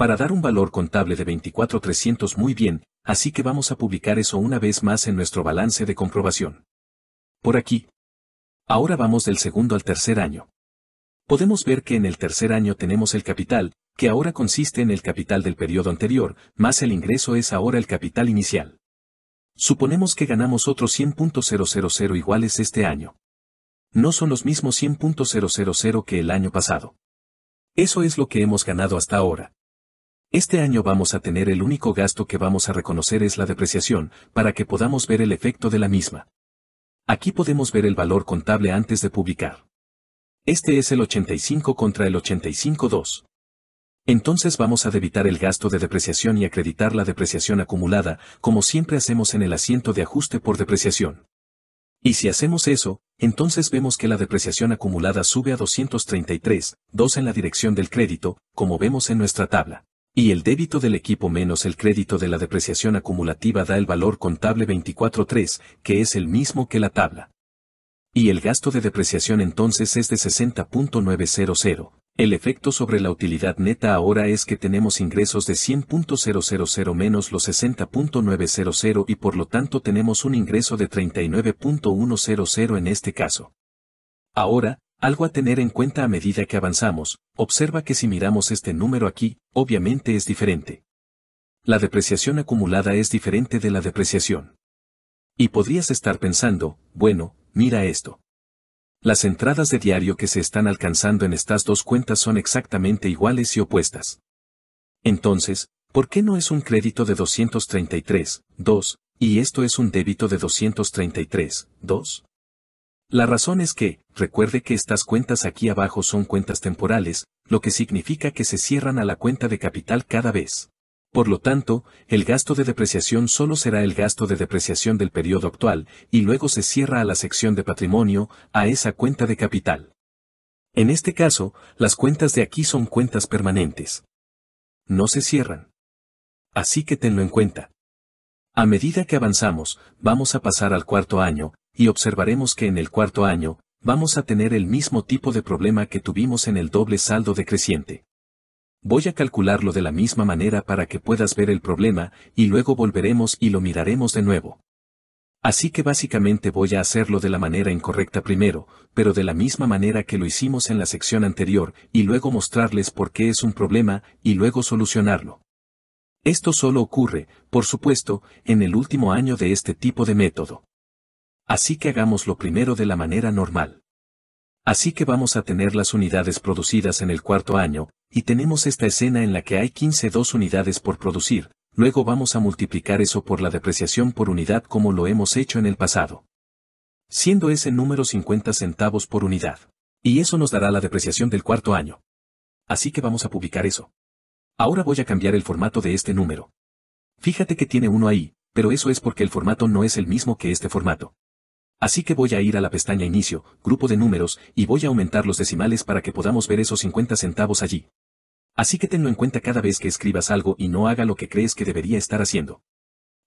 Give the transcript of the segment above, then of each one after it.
para dar un valor contable de 24.300 muy bien, así que vamos a publicar eso una vez más en nuestro balance de comprobación. Por aquí. Ahora vamos del segundo al tercer año. Podemos ver que en el tercer año tenemos el capital, que ahora consiste en el capital del periodo anterior, más el ingreso es ahora el capital inicial. Suponemos que ganamos otros 100.000 iguales este año. No son los mismos 100.000 que el año pasado. Eso es lo que hemos ganado hasta ahora. Este año vamos a tener el único gasto que vamos a reconocer es la depreciación, para que podamos ver el efecto de la misma. Aquí podemos ver el valor contable antes de publicar. Este es el 85 contra el 85.2. Entonces vamos a debitar el gasto de depreciación y acreditar la depreciación acumulada, como siempre hacemos en el asiento de ajuste por depreciación. Y si hacemos eso, entonces vemos que la depreciación acumulada sube a 233.2 en la dirección del crédito, como vemos en nuestra tabla. Y el débito del equipo menos el crédito de la depreciación acumulativa da el valor contable 24.3, que es el mismo que la tabla. Y el gasto de depreciación entonces es de 60.900. El efecto sobre la utilidad neta ahora es que tenemos ingresos de 100.000 menos los 60.900 y por lo tanto tenemos un ingreso de 39.100 en este caso. Ahora, algo a tener en cuenta a medida que avanzamos, observa que si miramos este número aquí, obviamente es diferente. La depreciación acumulada es diferente de la depreciación. Y podrías estar pensando, bueno, mira esto. Las entradas de diario que se están alcanzando en estas dos cuentas son exactamente iguales y opuestas. Entonces, ¿por qué no es un crédito de 233,2, y esto es un débito de 233,2? La razón es que, recuerde que estas cuentas aquí abajo son cuentas temporales, lo que significa que se cierran a la cuenta de capital cada vez. Por lo tanto, el gasto de depreciación solo será el gasto de depreciación del periodo actual, y luego se cierra a la sección de patrimonio, a esa cuenta de capital. En este caso, las cuentas de aquí son cuentas permanentes. No se cierran. Así que tenlo en cuenta. A medida que avanzamos, vamos a pasar al cuarto año, y observaremos que en el cuarto año, vamos a tener el mismo tipo de problema que tuvimos en el doble saldo decreciente. Voy a calcularlo de la misma manera para que puedas ver el problema, y luego volveremos y lo miraremos de nuevo. Así que básicamente voy a hacerlo de la manera incorrecta primero, pero de la misma manera que lo hicimos en la sección anterior, y luego mostrarles por qué es un problema, y luego solucionarlo. Esto solo ocurre, por supuesto, en el último año de este tipo de método. Así que hagamos lo primero de la manera normal. Así que vamos a tener las unidades producidas en el cuarto año, y tenemos esta escena en la que hay 15 dos unidades por producir, luego vamos a multiplicar eso por la depreciación por unidad como lo hemos hecho en el pasado. Siendo ese número 50 centavos por unidad. Y eso nos dará la depreciación del cuarto año. Así que vamos a publicar eso. Ahora voy a cambiar el formato de este número. Fíjate que tiene uno ahí, pero eso es porque el formato no es el mismo que este formato. Así que voy a ir a la pestaña Inicio, Grupo de Números, y voy a aumentar los decimales para que podamos ver esos 50 centavos allí. Así que tenlo en cuenta cada vez que escribas algo y no haga lo que crees que debería estar haciendo.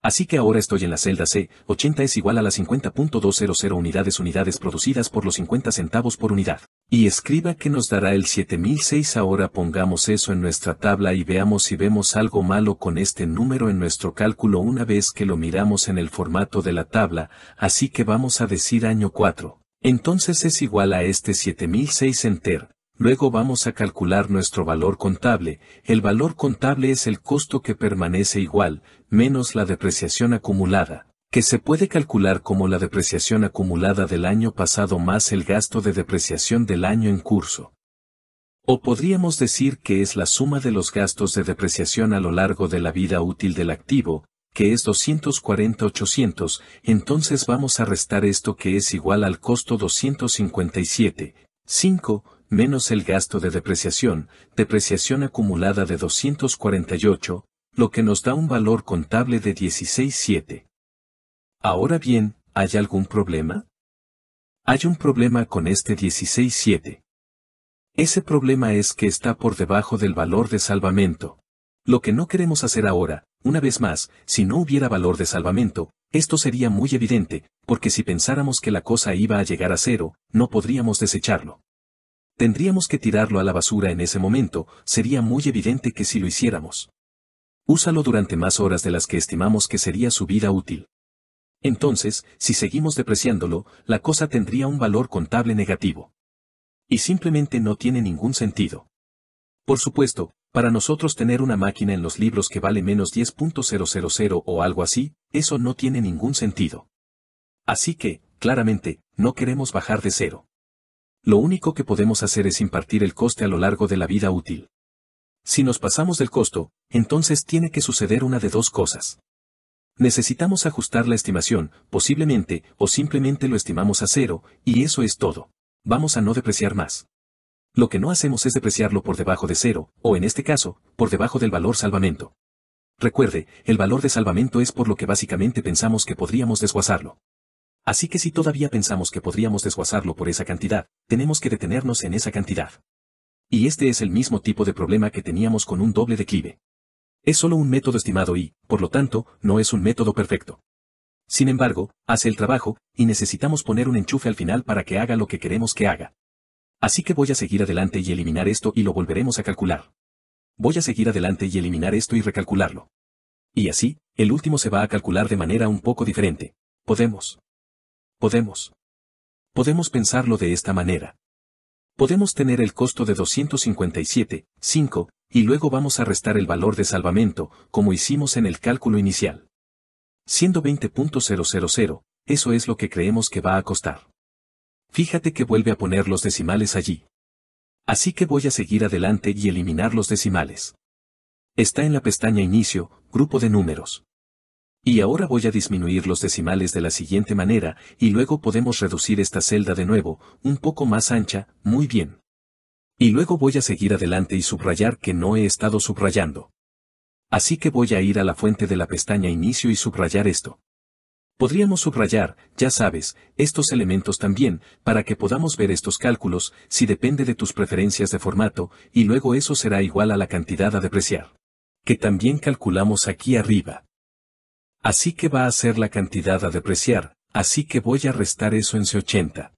Así que ahora estoy en la celda C, 80 es igual a las 50.200 unidades unidades producidas por los 50 centavos por unidad. Y escriba que nos dará el 7006 ahora pongamos eso en nuestra tabla y veamos si vemos algo malo con este número en nuestro cálculo una vez que lo miramos en el formato de la tabla, así que vamos a decir año 4. Entonces es igual a este 7006 enter, Luego vamos a calcular nuestro valor contable. El valor contable es el costo que permanece igual, menos la depreciación acumulada, que se puede calcular como la depreciación acumulada del año pasado más el gasto de depreciación del año en curso. O podríamos decir que es la suma de los gastos de depreciación a lo largo de la vida útil del activo, que es 240,800, entonces vamos a restar esto que es igual al costo 257,5, menos el gasto de depreciación, depreciación acumulada de 248, lo que nos da un valor contable de 16,7. Ahora bien, ¿hay algún problema? Hay un problema con este 16,7. Ese problema es que está por debajo del valor de salvamento. Lo que no queremos hacer ahora, una vez más, si no hubiera valor de salvamento, esto sería muy evidente, porque si pensáramos que la cosa iba a llegar a cero, no podríamos desecharlo. Tendríamos que tirarlo a la basura en ese momento, sería muy evidente que si lo hiciéramos. Úsalo durante más horas de las que estimamos que sería su vida útil. Entonces, si seguimos depreciándolo, la cosa tendría un valor contable negativo. Y simplemente no tiene ningún sentido. Por supuesto, para nosotros tener una máquina en los libros que vale menos 10.000 o algo así, eso no tiene ningún sentido. Así que, claramente, no queremos bajar de cero. Lo único que podemos hacer es impartir el coste a lo largo de la vida útil. Si nos pasamos del costo, entonces tiene que suceder una de dos cosas. Necesitamos ajustar la estimación, posiblemente, o simplemente lo estimamos a cero, y eso es todo. Vamos a no depreciar más. Lo que no hacemos es depreciarlo por debajo de cero, o en este caso, por debajo del valor salvamento. Recuerde, el valor de salvamento es por lo que básicamente pensamos que podríamos desguazarlo. Así que si todavía pensamos que podríamos desguazarlo por esa cantidad, tenemos que detenernos en esa cantidad. Y este es el mismo tipo de problema que teníamos con un doble declive. Es solo un método estimado y, por lo tanto, no es un método perfecto. Sin embargo, hace el trabajo, y necesitamos poner un enchufe al final para que haga lo que queremos que haga. Así que voy a seguir adelante y eliminar esto y lo volveremos a calcular. Voy a seguir adelante y eliminar esto y recalcularlo. Y así, el último se va a calcular de manera un poco diferente. Podemos. Podemos. Podemos pensarlo de esta manera podemos tener el costo de 257,5, y luego vamos a restar el valor de salvamento, como hicimos en el cálculo inicial. Siendo 20.000, eso es lo que creemos que va a costar. Fíjate que vuelve a poner los decimales allí. Así que voy a seguir adelante y eliminar los decimales. Está en la pestaña Inicio, Grupo de números. Y ahora voy a disminuir los decimales de la siguiente manera, y luego podemos reducir esta celda de nuevo, un poco más ancha, muy bien. Y luego voy a seguir adelante y subrayar que no he estado subrayando. Así que voy a ir a la fuente de la pestaña Inicio y subrayar esto. Podríamos subrayar, ya sabes, estos elementos también, para que podamos ver estos cálculos, si depende de tus preferencias de formato, y luego eso será igual a la cantidad a depreciar. Que también calculamos aquí arriba. Así que va a ser la cantidad a depreciar, así que voy a restar eso en C80.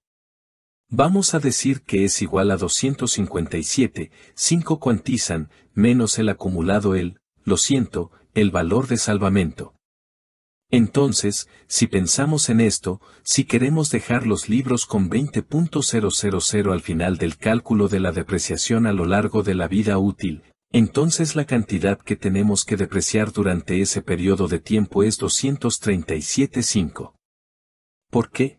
Vamos a decir que es igual a 257, 5 cuantizan, menos el acumulado el, lo siento, el valor de salvamento. Entonces, si pensamos en esto, si queremos dejar los libros con 20.000 al final del cálculo de la depreciación a lo largo de la vida útil, entonces la cantidad que tenemos que depreciar durante ese periodo de tiempo es 237.5. ¿Por qué?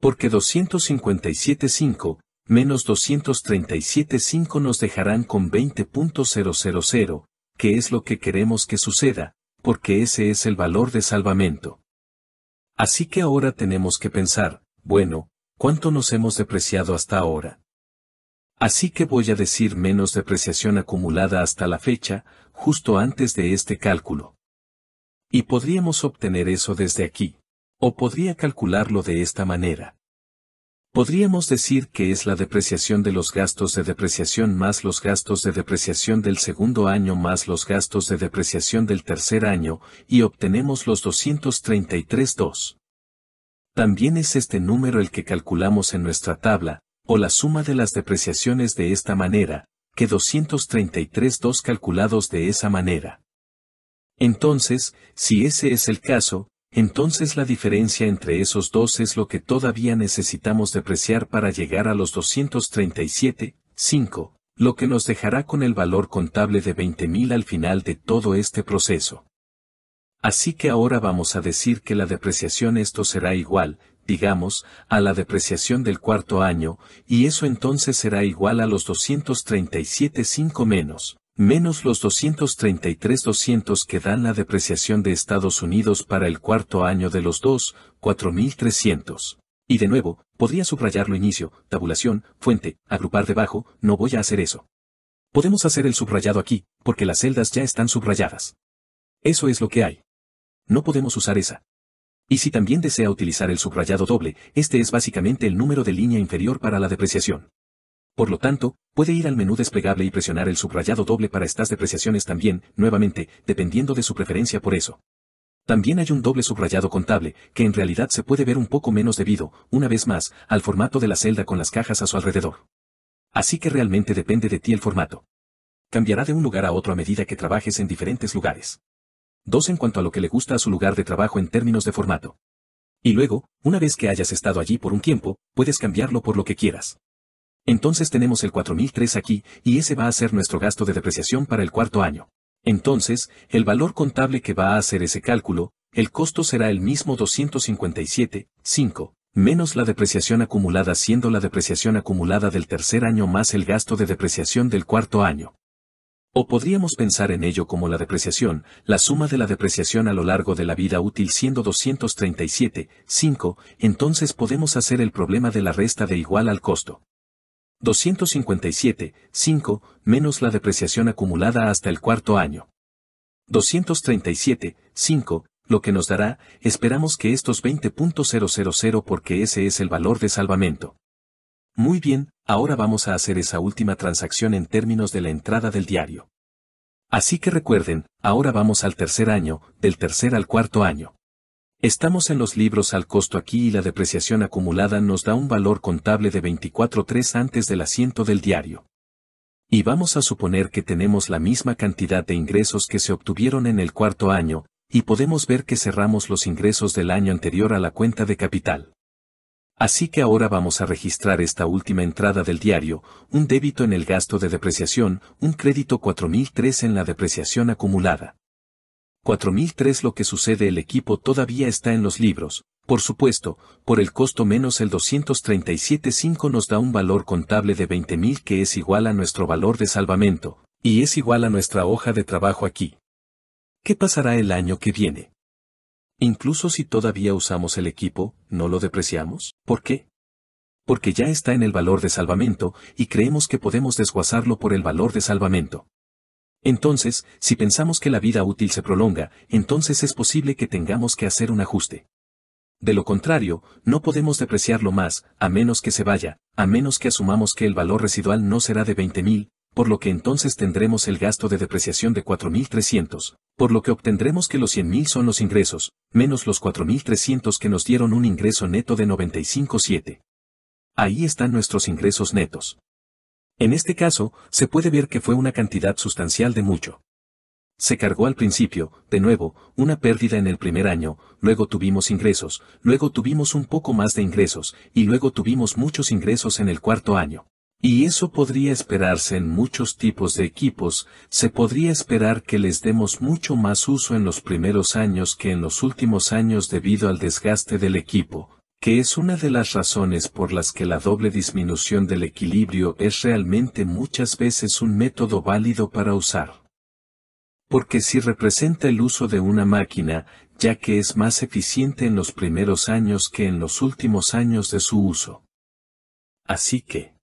Porque 257.5 menos 237.5 nos dejarán con 20.000, que es lo que queremos que suceda, porque ese es el valor de salvamento. Así que ahora tenemos que pensar, bueno, ¿cuánto nos hemos depreciado hasta ahora? Así que voy a decir menos depreciación acumulada hasta la fecha, justo antes de este cálculo. Y podríamos obtener eso desde aquí. O podría calcularlo de esta manera. Podríamos decir que es la depreciación de los gastos de depreciación más los gastos de depreciación del segundo año más los gastos de depreciación del tercer año, y obtenemos los 233.2. También es este número el que calculamos en nuestra tabla, o la suma de las depreciaciones de esta manera, que 233.2 calculados de esa manera. Entonces, si ese es el caso, entonces la diferencia entre esos dos es lo que todavía necesitamos depreciar para llegar a los 237.5, lo que nos dejará con el valor contable de 20.000 al final de todo este proceso. Así que ahora vamos a decir que la depreciación esto será igual, digamos, a la depreciación del cuarto año, y eso entonces será igual a los 237.5 menos, menos los 233.200 que dan la depreciación de Estados Unidos para el cuarto año de los dos, 4.300. Y de nuevo, podría subrayarlo inicio, tabulación, fuente, agrupar debajo, no voy a hacer eso. Podemos hacer el subrayado aquí, porque las celdas ya están subrayadas. Eso es lo que hay no podemos usar esa. Y si también desea utilizar el subrayado doble, este es básicamente el número de línea inferior para la depreciación. Por lo tanto, puede ir al menú desplegable y presionar el subrayado doble para estas depreciaciones también, nuevamente, dependiendo de su preferencia por eso. También hay un doble subrayado contable, que en realidad se puede ver un poco menos debido, una vez más, al formato de la celda con las cajas a su alrededor. Así que realmente depende de ti el formato. Cambiará de un lugar a otro a medida que trabajes en diferentes lugares dos en cuanto a lo que le gusta a su lugar de trabajo en términos de formato. Y luego, una vez que hayas estado allí por un tiempo, puedes cambiarlo por lo que quieras. Entonces tenemos el 4003 aquí, y ese va a ser nuestro gasto de depreciación para el cuarto año. Entonces, el valor contable que va a hacer ese cálculo, el costo será el mismo 257,5, menos la depreciación acumulada siendo la depreciación acumulada del tercer año más el gasto de depreciación del cuarto año. O podríamos pensar en ello como la depreciación, la suma de la depreciación a lo largo de la vida útil siendo 237.5. entonces podemos hacer el problema de la resta de igual al costo. 257.5 menos la depreciación acumulada hasta el cuarto año. 237.5, lo que nos dará, esperamos que estos 20.000 porque ese es el valor de salvamento. Muy bien, ahora vamos a hacer esa última transacción en términos de la entrada del diario. Así que recuerden, ahora vamos al tercer año, del tercer al cuarto año. Estamos en los libros al costo aquí y la depreciación acumulada nos da un valor contable de 24.3 antes del asiento del diario. Y vamos a suponer que tenemos la misma cantidad de ingresos que se obtuvieron en el cuarto año, y podemos ver que cerramos los ingresos del año anterior a la cuenta de capital. Así que ahora vamos a registrar esta última entrada del diario, un débito en el gasto de depreciación, un crédito 4003 en la depreciación acumulada. 4003 lo que sucede el equipo todavía está en los libros, por supuesto, por el costo menos el 237.5 nos da un valor contable de 20.000 que es igual a nuestro valor de salvamento, y es igual a nuestra hoja de trabajo aquí. ¿Qué pasará el año que viene? Incluso si todavía usamos el equipo, ¿no lo depreciamos? ¿Por qué? Porque ya está en el valor de salvamento, y creemos que podemos desguazarlo por el valor de salvamento. Entonces, si pensamos que la vida útil se prolonga, entonces es posible que tengamos que hacer un ajuste. De lo contrario, no podemos depreciarlo más, a menos que se vaya, a menos que asumamos que el valor residual no será de 20.000, por lo que entonces tendremos el gasto de depreciación de 4.300, por lo que obtendremos que los 100.000 son los ingresos, menos los 4.300 que nos dieron un ingreso neto de 95.7. Ahí están nuestros ingresos netos. En este caso, se puede ver que fue una cantidad sustancial de mucho. Se cargó al principio, de nuevo, una pérdida en el primer año, luego tuvimos ingresos, luego tuvimos un poco más de ingresos, y luego tuvimos muchos ingresos en el cuarto año. Y eso podría esperarse en muchos tipos de equipos, se podría esperar que les demos mucho más uso en los primeros años que en los últimos años debido al desgaste del equipo, que es una de las razones por las que la doble disminución del equilibrio es realmente muchas veces un método válido para usar. Porque si representa el uso de una máquina, ya que es más eficiente en los primeros años que en los últimos años de su uso. Así que,